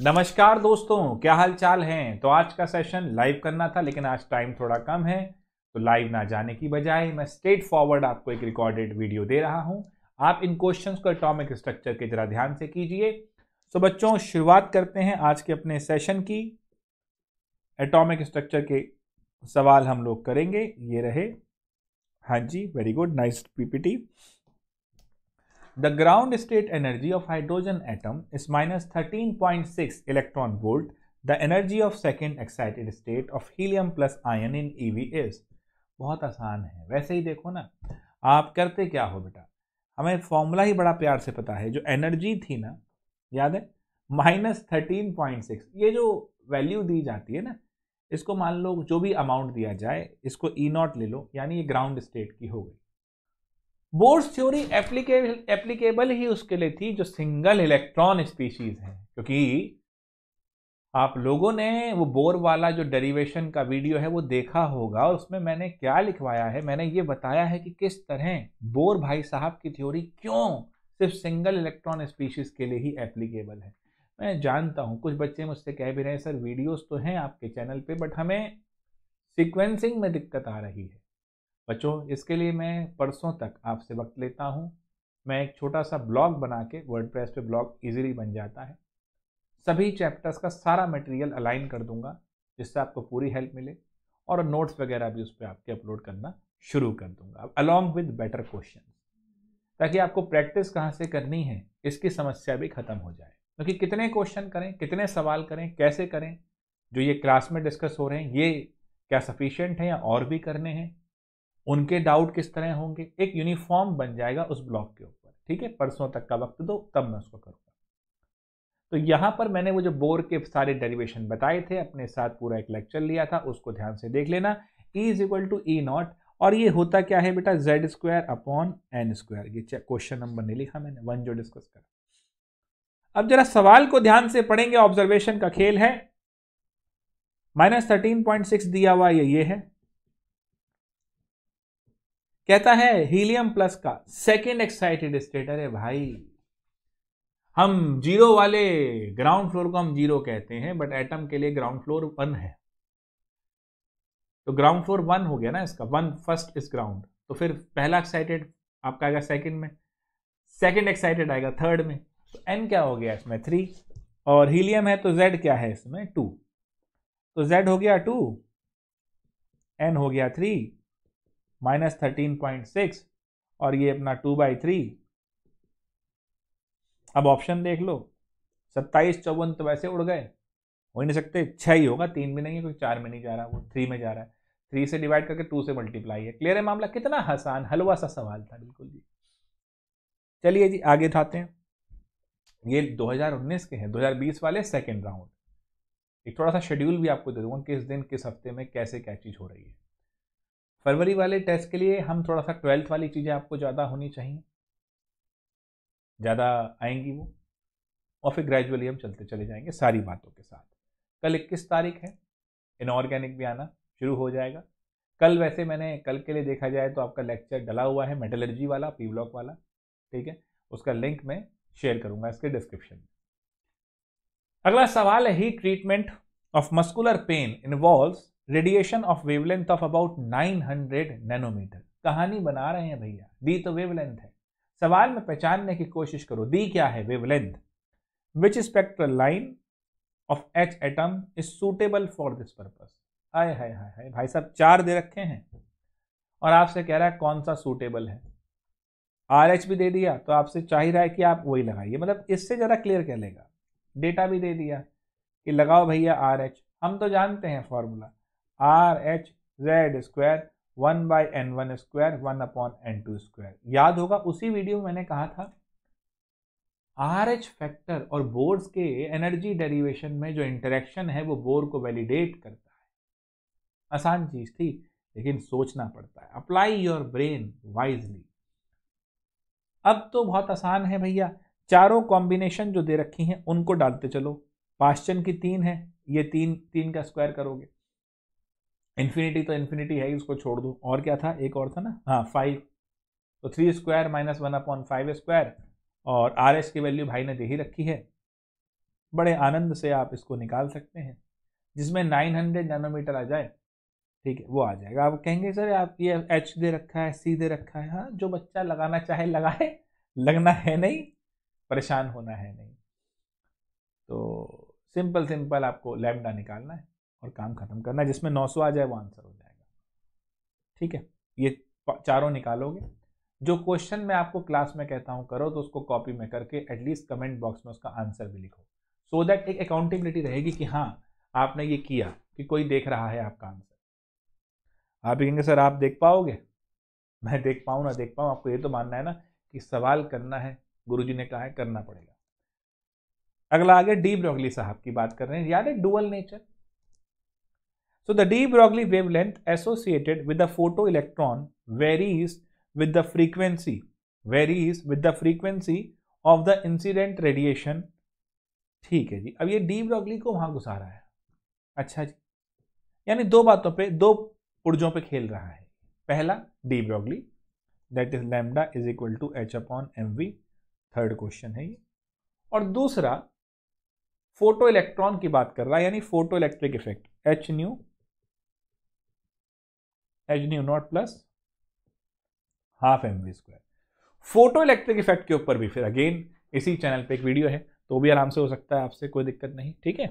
नमस्कार दोस्तों क्या हाल चाल हैं तो आज का सेशन लाइव करना था लेकिन आज टाइम थोड़ा कम है तो लाइव ना जाने की बजाय मैं स्ट्रेट फॉरवर्ड आपको एक रिकॉर्डेड वीडियो दे रहा हूं आप इन क्वेश्चंस को एटॉमिक स्ट्रक्चर के जरा ध्यान से कीजिए सो बच्चों शुरुआत करते हैं आज के अपने सेशन की एटॉमिक स्ट्रक्चर के सवाल हम लोग करेंगे ये रहे हाँ जी very good nice PPT the ground energy of hydrogen atom of minus thirteen point six electron volt the energy of second excited state of helium plus ion in E V S बहुत आसान है वैसे ही देखो ना आप करते क्या हो बेटा हमें फॉर्मूला ही बड़ा प्यार से पता है जो एनर्जी थी ना याद है माइनस थर्टीन पॉइंट सिक्स ये जो वैल्यू दी जाती है ना इसको मान लो जो भी अमाउंट दिया जाए इसको ई e नॉट ले लो यानी ये ग्राउंड स्टेट की हो गई बोर्स थ्योरी एप्लीकेबल एप्लीकेबल ही उसके लिए थी जो सिंगल इलेक्ट्रॉन स्पीशीज है क्योंकि आप लोगों ने वो बोर वाला जो डेरिवेशन का वीडियो है वो देखा होगा और उसमें मैंने क्या लिखवाया है मैंने ये बताया है कि किस तरह बोर भाई साहब की थ्योरी क्यों सिर्फ सिंगल इलेक्ट्रॉन स्पीशीज के लिए ही एप्लीकेबल है मैं जानता हूँ कुछ बच्चे मुझसे कह भी रहे हैं सर वीडियोस तो हैं आपके चैनल पे बट हमें सिक्वेंसिंग में दिक्कत आ रही है बच्चों इसके लिए मैं परसों तक आपसे वक्त लेता हूँ मैं एक छोटा सा ब्लॉग बना के वर्ड प्रेस पर ब्लॉग ईजिली बन जाता है सभी चैप्टर्स का सारा मटेरियल अलाइन कर दूंगा जिससे आपको पूरी हेल्प मिले और नोट्स वगैरह भी उस पर आपके अपलोड करना शुरू कर दूंगा अलॉन्ग विद बेटर क्वेश्चन ताकि आपको प्रैक्टिस कहाँ से करनी है इसकी समस्या भी खत्म हो जाए क्योंकि तो कितने क्वेश्चन करें कितने सवाल करें कैसे करें जो ये क्लास में डिस्कस हो रहे हैं ये क्या सफिशियंट हैं या और भी करने हैं उनके डाउट किस तरह होंगे एक यूनिफॉर्म बन जाएगा उस ब्लॉक के ऊपर ठीक है परसों तक का वक्त दो तब मैं उसको करूँगा तो यहाँ पर मैंने वो जो बोर के सारे डेरिवेशन बताए थे अपने साथ पूरा एक लेक्चर लिया था उसको ध्यान से देख लेना E is equal to E naught और ये होता क्या है बेटा Z square upon N square ये क्वेश्चन नंबर नहीं लिखा मैंने वन जो डिस्कस करा अब जरा सवाल को ध्यान से पढ़ेंगे ऑब्जर्वेशन का खेल है माइनस थर्टीन पॉइंट सिक्स दिया हुआ ये ये है कहता है हीलियम प्लस का सेकेंड एक्साइटेड स्टेट अरे भाई हम जीरो वाले ग्राउंड फ्लोर को हम जीरो कहते हैं बट एटम के लिए ग्राउंड फ्लोर वन है तो ग्राउंड फ्लोर वन हो गया ना इसका वन फर्स्ट इज ग्राउंड तो फिर पहला एक्साइटेड आपका आएगा सेकंड में सेकंड एक्साइटेड आएगा थर्ड में तो एन क्या हो गया इसमें थ्री और हीलियम है तो जेड क्या है इसमें टू तो जेड हो गया टू एन हो गया three minus thirteen point six और ये अपना टू बाई थ्री अब ऑप्शन देख लो सत्ताईस चौवन तो वैसे उड़ गए हो ही नहीं सकते छः ही होगा तीन भी नहीं है क्योंकि चार में नहीं जा रहा वो थ्री में जा रहा है थ्री से डिवाइड करके टू से मल्टीप्लाई है क्लियर है मामला कितना आसान हलवा सा सवाल था बिल्कुल जी चलिए जी आगे उठाते हैं ये 2019 के हैं 2020 वाले सेकेंड राउंड एक थोड़ा सा शेड्यूल भी आपको दे दूंगा किस दिन किस हफ्ते में कैसे क्या चीज़ हो रही है फरवरी वाले टेस्ट के लिए हम थोड़ा सा ट्वेल्थ वाली चीज़ें आपको ज़्यादा होनी चाहिए ज़्यादा आएंगी वो और फिर ग्रेजुअली हम चलते चले जाएंगे सारी बातों के साथ कल इक्कीस तारीख है इनऑर्गेनिक भी आना शुरू हो जाएगा कल वैसे मैंने कल के लिए देखा जाए तो आपका लेक्चर डला हुआ है मेटलर्जी वाला पी ब्लॉक वाला ठीक है उसका लिंक मैं शेयर करूंगा इसके डिस्क्रिप्शन में अगला सवाल है the treatment of muscular pain involve radiation of wavelength of about 900 nanometre कहानी बना रहे हैं भैया दी तो वेवलेंथ है सवाल में पहचानने की कोशिश करो दी क्या है wavelength which spectral line of H atom is suitable for this purpose हाय हाय हाय हाय भाई साहब चार दे रखे हैं और आपसे कह रहा है कौन सा सूटेबल है आर एच भी दे दिया तो आपसे चाह रहा है कि आप वही लगाइए मतलब इससे ज़रा क्लियर कर लेगा डेटा भी दे दिया कि लगाओ भैया आर एच हम तो जानते हैं formula R H Z square one by N one square one upon N two square याद होगा उसी वीडियो में मैंने कहा था आर एच फैक्टर और बोर्ड्स के एनर्जी डेरिवेशन में जो इंटरेक्शन है वो बोर को वैलिडेट करता है आसान चीज थी लेकिन सोचना पड़ता है अप्लाई योर ब्रेन वाइजली अब तो बहुत आसान है भैया चारों कॉम्बिनेशन जो दे रखी हैं उनको डालते चलो पाश्चन की तीन है ये तीन तीन का स्क्वायर करोगे इन्फिनिटी तो इन्फिनिटी है उसको छोड़ दूँ और क्या था एक और था ना हाँ फाइव तो three square minus one upon five square और आर एस की वैल्यू भाई ने दे ही रखी है बड़े आनंद से आप इसको निकाल सकते हैं जिसमें नाइन हंड्रेड नैनोमीटर आ जाए ठीक है वो आ जाएगा आप कहेंगे सर आप ये एच दे रखा है सी दे रखा है हाँ जो बच्चा लगाना चाहे लगाए लगना है नहीं परेशान होना है नहीं तो सिंपल सिंपल आपको लैमडा निकालना है और काम ख़त्म करना जिसमें नौ सौ आ जाए वो आंसर हो जाएगा ठीक है ये चारों निकालोगे जो क्वेश्चन मैं आपको क्लास में कहता हूँ करो तो उसको कॉपी में करके एटलीस्ट कमेंट बॉक्स में उसका आंसर भी लिखो सो so दैट एक अकाउंटेबिलिटी रहेगी कि हाँ आपने ये किया कि कोई देख रहा है आपका आंसर आप कहेंगे सर आप देख पाओगे मैं देख पाऊँ ना देख पाऊँ आपको ये तो मानना है ना कि सवाल करना है गुरु जी ने कहा है करना पड़ेगा अगला आगे डी ब्रोगली साहब की बात कर रहे हैं याद है dual nature So the de Broglie wavelength associated with the photoelectron varies with the frequency varies with the frequency of the incident radiation ठीक है जी अब ये डी ब्रॉगली को वहां घुसा रहा है अच्छा जी यानी दो बातों पे दो पुर्जों पे खेल रहा है पहला de Broglie that is lambda is equal to H upon M V third question है ये और दूसरा फोटो इलेक्ट्रॉन की बात कर रहा है यानी photo electric effect H nu H nu naught plus half M V square photo electric effect के ऊपर भी फिर अगेन इसी चैनल पे एक वीडियो है तो भी आराम से हो सकता है आपसे कोई दिक्कत नहीं ठीक है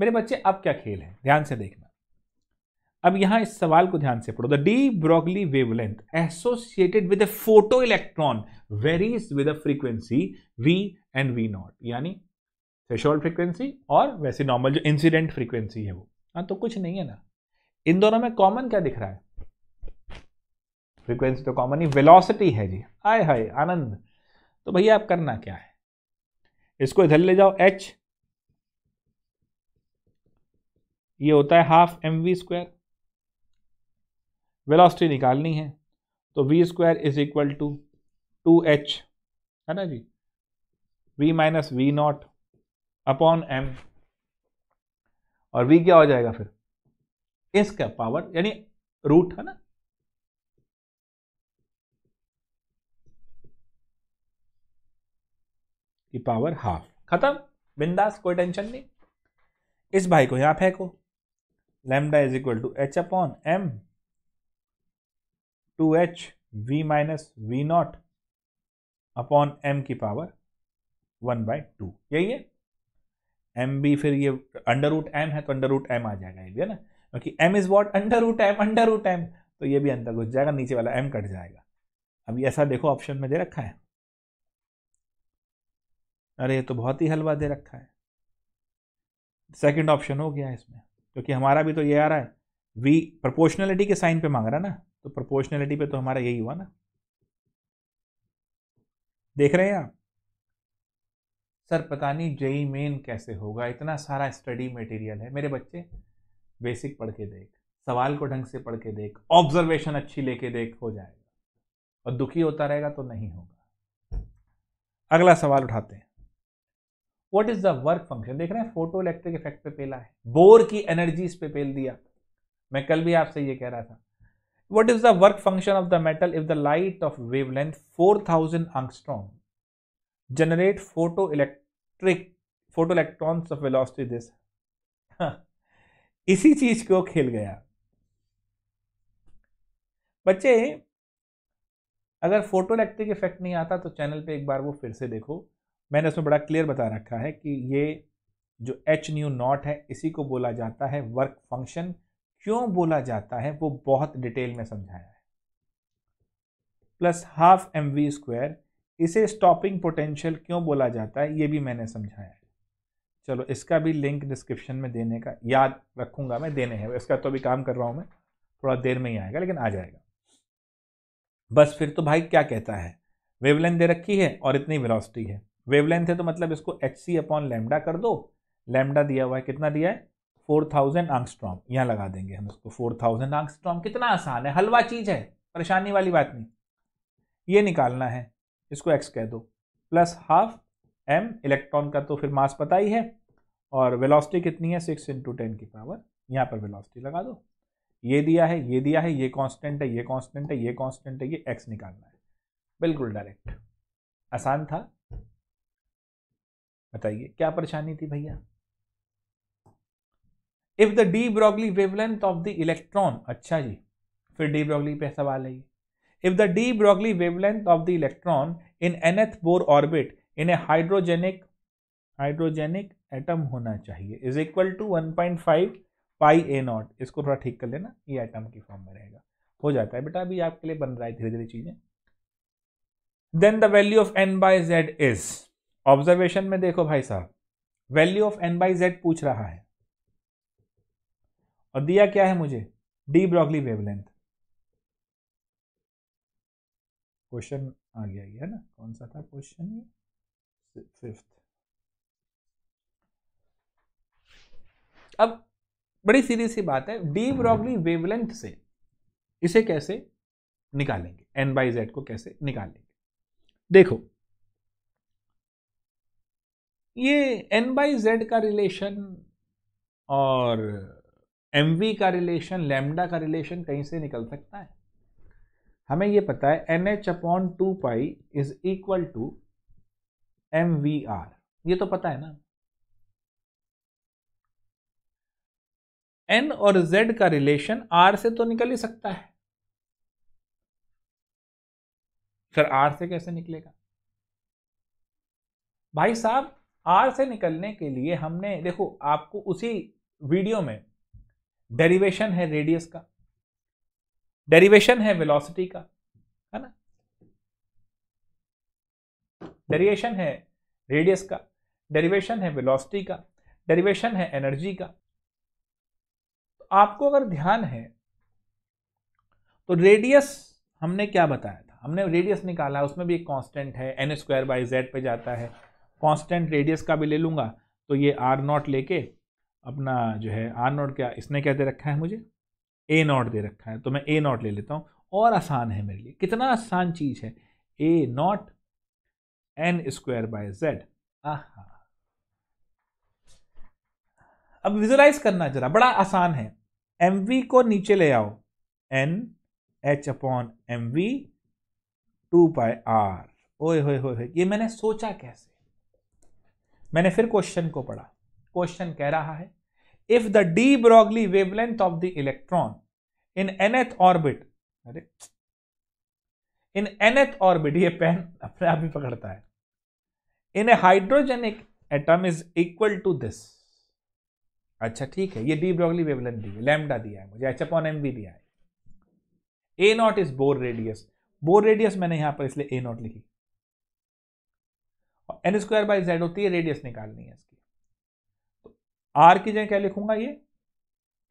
मेरे बच्चे अब क्या खेल है ध्यान से देखना अब यहां इस सवाल को ध्यान से पढ़ो the de Broglie wavelength associated with a photo electron varies with a frequency V and V naught यानी थ्रेशोल्ड फ्रीक्वेंसी और वैसे नॉर्मल जो इंसिडेंट फ्रीक्वेंसी है वो हाँ तो कुछ नहीं है ना इन दोनों में कॉमन क्या दिख रहा है फ्रीक्वेंसी तो कॉमन ही वेलोसिटी है जी आय हाय आनंद तो भैया आप करना क्या है इसको इधर ले जाओ एच ये होता है half M V square velocity निकालनी है तो V square is equal to two H है ना जी V minus V naught upon M और वी क्या हो जाएगा फिर एस का पावर यानी रूट है ना की पावर हाफ खत्म बिंदास कोई टेंशन नहीं इस भाई को यहां फेंको lambda is equal to H upon M two H V minus V naught upon M की पावर वन बाय टू यही है एम बी फिर ये अंडर रूट एम है तो अंडर रूट एम आ जाएगा ये भी है ना okay M is what under root M under root M तो ये भी अंदर घुस जाएगा नीचे वाला एम कट जाएगा अभी ऐसा देखो ऑप्शन में दे रखा है अरे ये तो बहुत ही हलवा दे रखा है सेकंड ऑप्शन हो गया इसमें क्योंकि तो हमारा भी तो ये आ रहा है वी प्रोपोर्शनलिटी के साइन पे मांग रहा ना तो प्रोपोर्शनलिटी पे तो हमारा यही हुआ ना देख रहे हैं आप सर पता नहीं जेई मेन e कैसे होगा इतना सारा स्टडी मटेरियल है मेरे बच्चे बेसिक पढ़ के देख सवाल को ढंग से पढ़ के देख ऑब्जर्वेशन अच्छी लेके देख हो जाएगा और दुखी होता रहेगा तो नहीं होगा अगला सवाल उठाते हैं what is the work function देख रहे हैं फोटो इलेक्ट्रिक इफेक्ट पे पेला है बोर की एनर्जी पे पेल दिया मैं कल भी आपसे ये कह रहा था what is the work function of the metal if the light of wave length four thousand angstrom generate photo electric photo electrons of velocity this इसी चीज को खेल गया बच्चे अगर फोटो इलेक्ट्रिक इफेक्ट नहीं आता तो चैनल पे एक बार वो फिर से देखो मैंने उसमें बड़ा क्लियर बता रखा है कि ये जो एच न्यू नॉट है इसी को बोला जाता है वर्क फंक्शन क्यों बोला जाता है वो बहुत डिटेल में समझाया है plus half M V square इसे स्टॉपिंग पोटेंशियल क्यों बोला जाता है ये भी मैंने समझाया है चलो इसका भी लिंक डिस्क्रिप्शन में देने का याद रखूंगा मैं देने हैं इसका तो अभी काम कर रहा हूँ मैं थोड़ा देर में ही आएगा लेकिन आ जाएगा बस फिर तो भाई क्या कहता है वेवलेंथ दे रखी है और इतनी वेलोसिटी है वेवलेंथ है तो मतलब इसको एच सी अपॉन लेमडा कर दो लेमडा दिया हुआ है कितना दिया है फोर थाउजेंड आंगस्ट्रॉम यहाँ लगा देंगे हम इसको फोर थाउजेंड आंगस्ट्रॉम कितना आसान है हलवा चीज़ है परेशानी वाली बात नहीं ये निकालना है इसको एक्स कह दो प्लस हाफ एम इलेक्ट्रॉन का तो फिर मास पता ही है और वेलोसिटी कितनी है सिक्स इंटू टेन की पावर यहाँ पर वेलोसिटी लगा दो ये दिया है ये दिया है ये कांस्टेंट है ये कांस्टेंट है ये कांस्टेंट है ये एक्स निकालना है बिल्कुल डायरेक्ट आसान था बताइए क्या परेशानी थी भैया if the de Broglie wavelength of the electron अच्छा जी फिर डी ब्रॉगली पे सवाल है if the de Broglie wavelength of the electron in nth Bohr orbit इन्हें हाइड्रोजेनिक हाइड्रोजेनिक एटम होना चाहिए is equal to one point five pi A naught इसको थोड़ा ठीक कर लेना ये एटम की फॉर्म में रहेगा हो जाता है बेटा अभी आपके लिए बन रहा है धीरे धीरे चीजें then the value of N by Z is observation में देखो भाई साहब value of N by Z पूछ रहा है और दिया क्या है मुझे डी ब्रॉगली वेवलेंथ क्वेश्चन आ गया है ना कौन सा था क्वेश्चन ये फिफ्थ अब बड़ी सीधी सी बात है डी ब्रॉगली वेवलेंथ से इसे कैसे निकालेंगे एन बाई जेड को कैसे निकालेंगे देखो ये एन बाई जेड का रिलेशन और एम वी का रिलेशन लेमडा का रिलेशन कहीं से निकल सकता है हमें ये पता है N H upon two pi is equal to M V R ये तो पता है ना एन और जेड का रिलेशन आर से तो निकल ही सकता है सर आर से कैसे निकलेगा भाई साहब आर से निकलने के लिए हमने देखो आपको उसी वीडियो में डेरिवेशन है रेडियस का डेरिवेशन है वेलोसिटी का डेरिएशन है रेडियस का डेरिवेशन है वेलोसिटी का डेरिवेशन है एनर्जी का तो आपको अगर ध्यान है तो रेडियस हमने क्या बताया था हमने रेडियस निकाला उसमें भी एक कांस्टेंट है एन स्क्वायर बाई जेड पे जाता है कांस्टेंट रेडियस का भी ले लूंगा तो ये आर नॉट लेके अपना जो है आर नॉट क्या इसने क्या दे रखा है मुझे ए नॉट दे रखा है तो मैं ए नॉट ले लेता हूँ और आसान है मेरे लिए कितना आसान चीज़ है A naught N square by Z अब विजुलाइज करना जरा बड़ा आसान है एम वी को नीचे ले आओ N H upon M V two pi R ओए होए होए ये मैंने सोचा कैसे मैंने फिर क्वेश्चन को पढ़ा क्वेश्चन कह रहा है if the de Broglie wavelength of the electron in nth orbit अरे इन एनएथ ऑर्बिट ये पेन अपने आप ही पकड़ता है in a hydrogenic atom is equal to this अच्छा ठीक है ये डी ब्रॉगली वेवलेंथ दी है लैम्डा दिया है मुझे एच अपॉन एम भी दिया है A naught is Bohr radius Bohr radius मैंने यहां पर इसलिए ए नॉट लिखी और एन स्क्वायर बाई जेड होती है रेडियस निकालनी है इसकी तो आर की जगह क्या लिखूंगा ये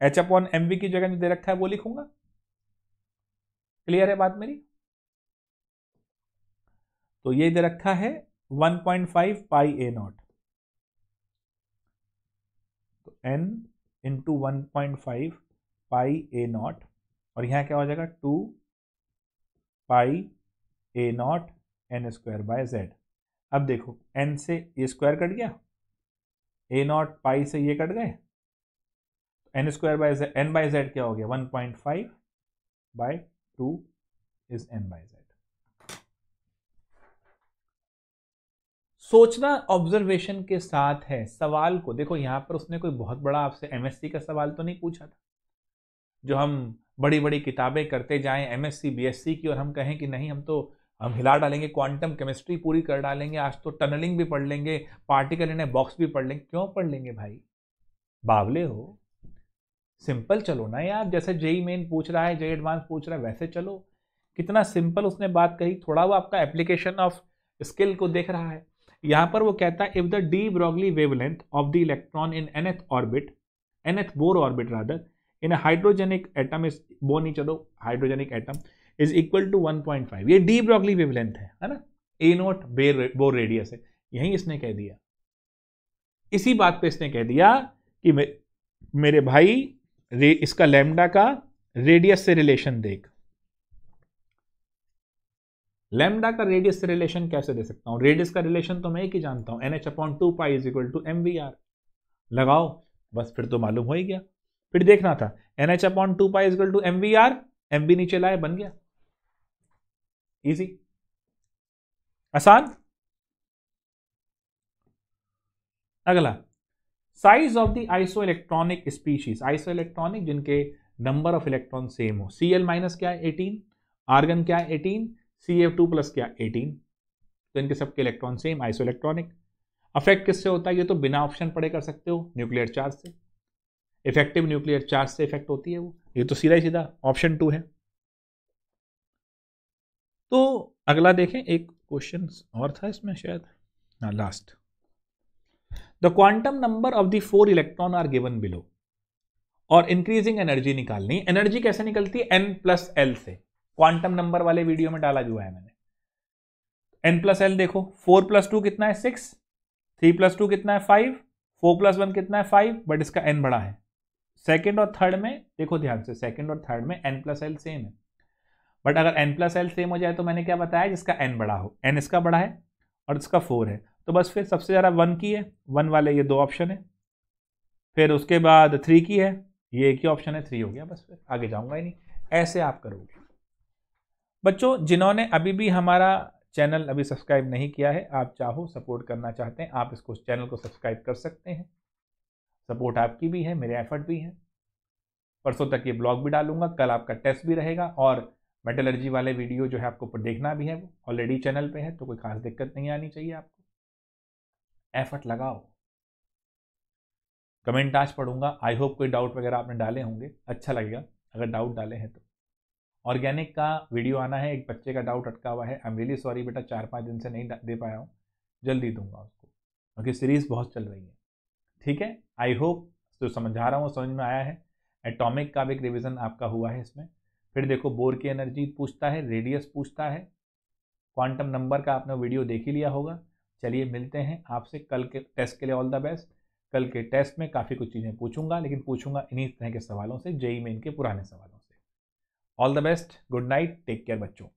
एच अपॉन एम की जगह जो दे रखा है वो लिखूंगा क्लियर है बात मेरी तो ये दे रखा है 1.5 point five pi A naught तो N into one point five pi A naught और यहां क्या हो जाएगा two pi A naught N square by Z अब देखो एन से ये स्क्वायर कट गया ए नॉट पाई से ये कट गए N square by N by Z क्या हो गया one point five by two is N by Z सोचना ऑब्जर्वेशन के साथ है सवाल को देखो यहाँ पर उसने कोई बहुत बड़ा आपसे एमएससी का सवाल तो नहीं पूछा था जो हम बड़ी बड़ी किताबें करते जाएं एमएससी बीएससी की और हम कहें कि नहीं हम तो हम हिला डालेंगे क्वांटम केमिस्ट्री पूरी कर डालेंगे आज तो टनलिंग भी पढ़ लेंगे पार्टिकल इन बॉक्स भी पढ़ लेंगे क्यों पढ़ लेंगे भाई बावले हो सिंपल चलो ना यार जैसे जेई मेन e पूछ रहा है जेई एडवांस e पूछ रहा है वैसे चलो कितना सिंपल उसने बात कही थोड़ा वो आपका एप्लीकेशन ऑफ स्किल को देख रहा है यहां पर वो कहता है if the de Broglie wavelength of the electron in nth orbit nth Bohr orbit rather in hydrogenic atom is Bohr नहीं चलो hydrogenic atom is equal to 1.5 ये डी ब्रॉगली वेवलेंथ है है ना ए नोट बोर रेडियस है यही इसने कह दिया इसी बात पे इसने कह दिया कि मे, मेरे भाई इसका लेमडा का रेडियस से रिलेशन देख लेमडा का रेडियस से रिलेशन कैसे दे सकता हूँ रेडियस का रिलेशन तो मैं एक ही जानता हूँ N H upon two pi is equal to M V R लगाओ बस फिर तो मालूम हो ही गया फिर देखना था N H upon two pi equal to M V R M B नीचे लाए बन गया इजी आसान अगला size of the iso electronic species iso electronic जिनके नंबर ऑफ इलेक्ट्रॉन सेम हो सी एल माइनस क्या है एटीन आर्गन क्या है eighteen C F two plus क्या एटीन तो इनके सबके electron same iso electronic affect किससे होता है ये तो बिना ऑप्शन पढ़े कर सकते हो न्यूक्लियर चार्ज से इफेक्टिव न्यूक्लियर चार्ज से इफेक्ट होती है वो ये तो सीधा ही सीधा ऑप्शन टू है तो अगला देखें एक क्वेश्चन और था इसमें शायद हाँ last the quantum number of the four electron are given below और इंक्रीजिंग एनर्जी निकालनी एनर्जी कैसे निकलती है एन प्लस एल से क्वांटम नंबर वाले वीडियो में डाला जो है मैंने एन प्लस एल देखो फोर प्लस टू कितना है सिक्स थ्री प्लस टू कितना है फाइव फोर प्लस वन कितना है फाइव बट इसका एन बड़ा है सेकेंड और थर्ड में देखो ध्यान से सेकेंड और थर्ड में एन प्लस एल सेम है बट अगर एन प्लस एल सेम हो जाए तो मैंने क्या बताया जिसका एन बड़ा हो एन इसका बड़ा है और इसका फोर है तो बस फिर सबसे ज़्यादा वन की है वन वाले ये दो ऑप्शन है फिर उसके बाद थ्री की है ये एक ही ऑप्शन है थ्री हो गया बस फिर आगे जाऊँगा ही नहीं ऐसे आप करोगे बच्चों जिन्होंने अभी भी हमारा चैनल अभी सब्सक्राइब नहीं किया है आप चाहो सपोर्ट करना चाहते हैं आप इसको चैनल को सब्सक्राइब कर सकते हैं सपोर्ट आपकी भी है मेरे एफर्ट भी है परसों तक ये ब्लॉग भी डालूंगा कल आपका टेस्ट भी रहेगा और मेटलर्जी वाले वीडियो जो है आपको देखना भी है वो ऑलरेडी चैनल पे है तो कोई खास दिक्कत नहीं आनी चाहिए आपको एफर्ट लगाओ कमेंट आज पढ़ूंगा आई होप कोई डाउट वगैरह आपने डाले होंगे अच्छा लगेगा अगर डाउट डाले हैं तो ऑर्गेनिक का वीडियो आना है एक बच्चे का डाउट अटका हुआ है आई एम रियली सॉरी बेटा चार पाँच दिन से नहीं दे पाया हूँ जल्दी दूंगा उसको क्योंकि सीरीज़ बहुत चल रही है ठीक है आई होप तो समझा रहा हूँ समझ में आया है एटॉमिक का भी एक रिविज़न आपका हुआ है इसमें फिर देखो बोर की एनर्जी पूछता है रेडियस पूछता है क्वांटम नंबर का आपने वीडियो देख ही लिया होगा चलिए मिलते हैं आपसे कल के टेस्ट के लिए ऑल द बेस्ट कल के टेस्ट में काफ़ी कुछ चीज़ें पूछूंगा लेकिन पूछूंगा इन्हीं तरह के सवालों से जेई में इनके पुराने सवालों से all the best good night take care बच्चों